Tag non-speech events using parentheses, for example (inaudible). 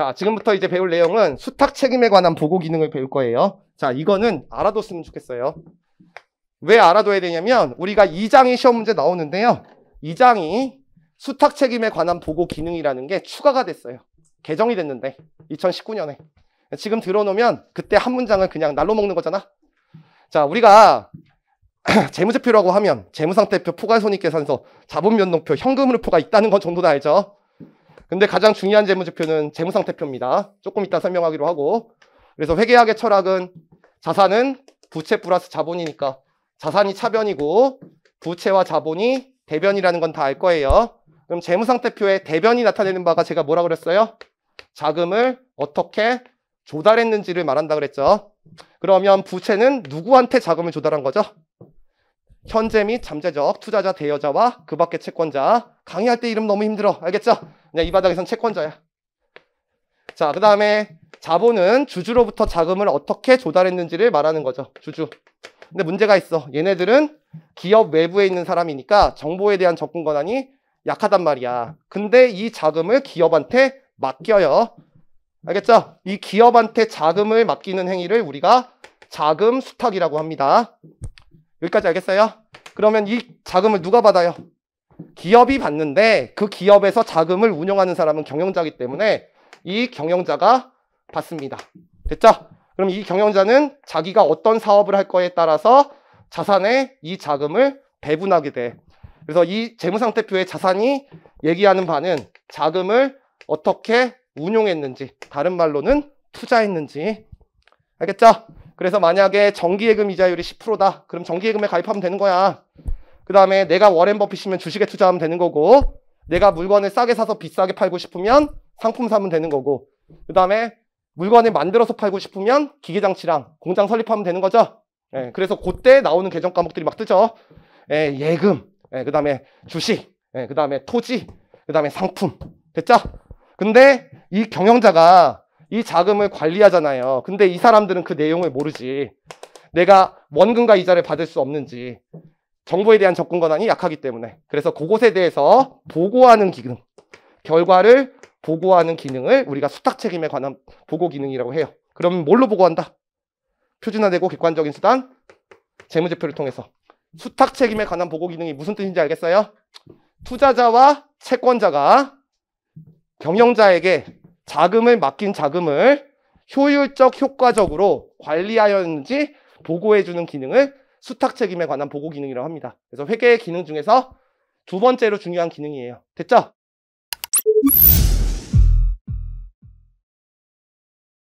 자, 지금부터 이제 배울 내용은 수탁 책임에 관한 보고 기능을 배울 거예요. 자, 이거는 알아뒀으면 좋겠어요. 왜 알아둬야 되냐면 우리가 2장이 시험 문제 나오는데요. 2장이 수탁 책임에 관한 보고 기능이라는 게 추가가 됐어요. 개정이 됐는데 2019년에. 지금 들어놓으면 그때 한 문장을 그냥 날로 먹는 거잖아. 자, 우리가 (clears throat) 재무제표라고 하면 재무상태표 포괄손익계산서 자본면동표 현금흐름표가 있다는 건정도다 알죠. 근데 가장 중요한 재무제표는 재무상태표입니다. 조금 이따 설명하기로 하고 그래서 회계학의 철학은 자산은 부채 플러스 자본이니까 자산이 차변이고 부채와 자본이 대변이라는 건 다 알 거예요. 그럼 재무상태표에 대변이 나타내는 바가 제가 뭐라 그랬어요? 자금을 어떻게 조달했는지를 말한다 그랬죠. 그러면 부채는 누구한테 자금을 조달한 거죠? 현재 및 잠재적 투자자 대여자와 그 밖의 채권자 강의할 때 이름 너무 힘들어 알겠죠? 그냥 이 바닥에선 채권자야 자그 다음에 자본은 주주로부터 자금을 어떻게 조달했는지를 말하는 거죠 주주 근데 문제가 있어 얘네들은 기업 외부에 있는 사람이니까 정보에 대한 접근 권한이 약하단 말이야 근데 이 자금을 기업한테 맡겨요 알겠죠? 이 기업한테 자금을 맡기는 행위를 우리가 자금 수탁이라고 합니다 여기까지 알겠어요? 그러면 이 자금을 누가 받아요? 기업이 받는데 그 기업에서 자금을 운영하는 사람은 경영자이기 때문에 이 경영자가 받습니다. 됐죠? 그럼 이 경영자는 자기가 어떤 사업을 할 거에 따라서 자산에 이 자금을 배분하게 돼. 그래서 이 재무상태표의 자산이 얘기하는 바는 자금을 어떻게 운용했는지, 다른 말로는 투자했는지. 알겠죠? 그래서 만약에 정기예금 이자율이 10%다. 그럼 정기예금에 가입하면 되는 거야. 그 다음에 내가 워렌 버핏이면 주식에 투자하면 되는 거고 내가 물건을 싸게 사서 비싸게 팔고 싶으면 상품 사면 되는 거고 그 다음에 물건을 만들어서 팔고 싶으면 기계장치랑 공장 설립하면 되는 거죠. 예, 그래서 그때 나오는 계정 과목들이 막 뜨죠. 예, 예금, 예, 그 다음에 주식, 예, 그 다음에 토지, 그 다음에 상품. 됐죠? 근데 이 경영자가 이 자금을 관리하잖아요. 근데 이 사람들은 그 내용을 모르지. 내가 원금과 이자를 받을 수 없는지 정보에 대한 접근 권한이 약하기 때문에 그래서 그곳에 대해서 보고하는 기능 결과를 보고하는 기능을 우리가 수탁 책임에 관한 보고 기능이라고 해요. 그럼 뭘로 보고한다? 표준화되고 객관적인 수단 재무제표를 통해서 수탁 책임에 관한 보고 기능이 무슨 뜻인지 알겠어요? 투자자와 채권자가 경영자에게 자금을 맡긴 자금을 효율적, 효과적으로 관리하였는지 보고해주는 기능을 수탁 책임에 관한 보고 기능이라고 합니다. 그래서 회계의 기능 중에서 두 번째로 중요한 기능이에요. 됐죠?